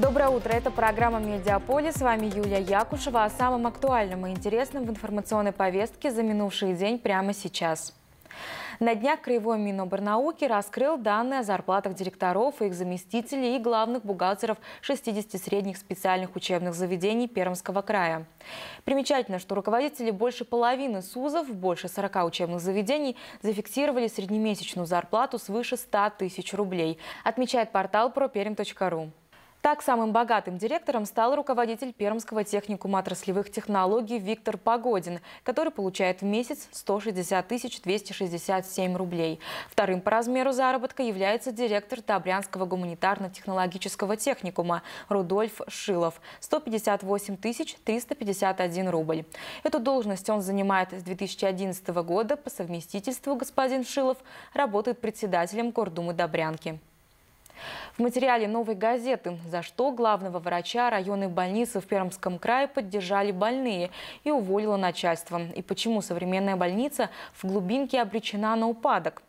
Доброе утро, это программа «Медиаполис». С вами Юлия Якушева о самом актуальном и интересном в информационной повестке за минувший день прямо сейчас. На днях Краевой Миноборнауки раскрыл данные о зарплатах директоров, их заместителей и главных бухгалтеров 60 средних специальных учебных заведений Пермского края. Примечательно, что руководители больше половины СУЗов, больше 40 учебных заведений, зафиксировали среднемесячную зарплату свыше 100 тысяч рублей, отмечает портал properm.ru. Так, самым богатым директором стал руководитель Пермского техникума отраслевых технологий Виктор Погодин, который получает в месяц 160 267 рублей. Вторым по размеру заработка является директор Добрянского гуманитарно-технологического техникума Рудольф Шилов – 158 351 рубль. Эту должность он занимает с 2011 года. По совместительству господин Шилов работает председателем Кордумы Добрянки. В материале «Новой газеты», за что главного врача районной больницы в Пермском крае поддержали больные и уволило начальство, и почему современная больница в глубинке обречена на упадок.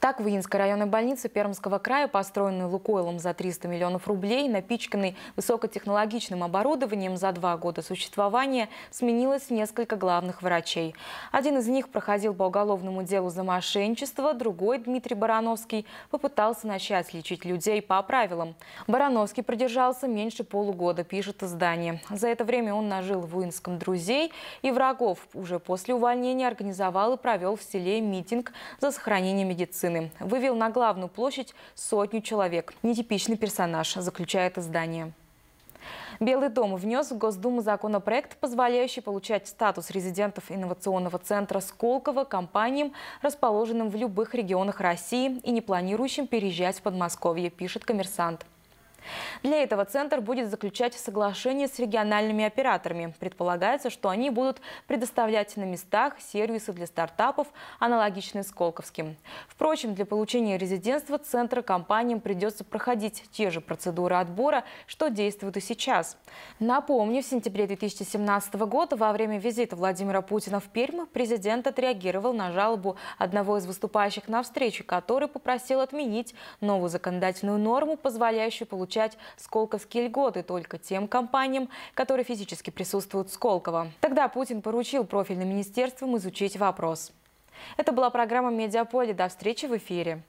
Так, в Инской районной больнице Пермского края, построенной Лукойлом за 300 миллионов рублей, напичканной высокотехнологичным оборудованием за два года существования, сменилось несколько главных врачей. Один из них проходил по уголовному делу за мошенничество, другой, Дмитрий Барановский, попытался начать лечить людей по правилам. Барановский продержался меньше полугода, пишет издание. За это время он нажил в Инском друзей и врагов. Уже после увольнения организовал и провел в селе митинг за сохранение медицинского медицины. Вывел на главную площадь сотню человек. Нетипичный персонаж, заключает издание. Белый дом внес в Госдуму законопроект, позволяющий получать статус резидентов инновационного центра Сколково компаниям, расположенным в любых регионах России и не планирующим переезжать в Подмосковье, пишет коммерсант. Для этого центр будет заключать соглашение с региональными операторами. Предполагается, что они будут предоставлять на местах сервисы для стартапов, аналогичные Сколковским. Впрочем, для получения резидентства центра компаниям придется проходить те же процедуры отбора, что действуют и сейчас. Напомню, в сентябре 2017 года во время визита Владимира Путина в Пермь президент отреагировал на жалобу одного из выступающих на встрече, который попросил отменить новую законодательную норму, позволяющую получить получать сколковские льготы только тем компаниям, которые физически присутствуют в Сколково. Тогда Путин поручил профильным министерствам изучить вопрос. Это была программа «Медиаполе». До встречи в эфире.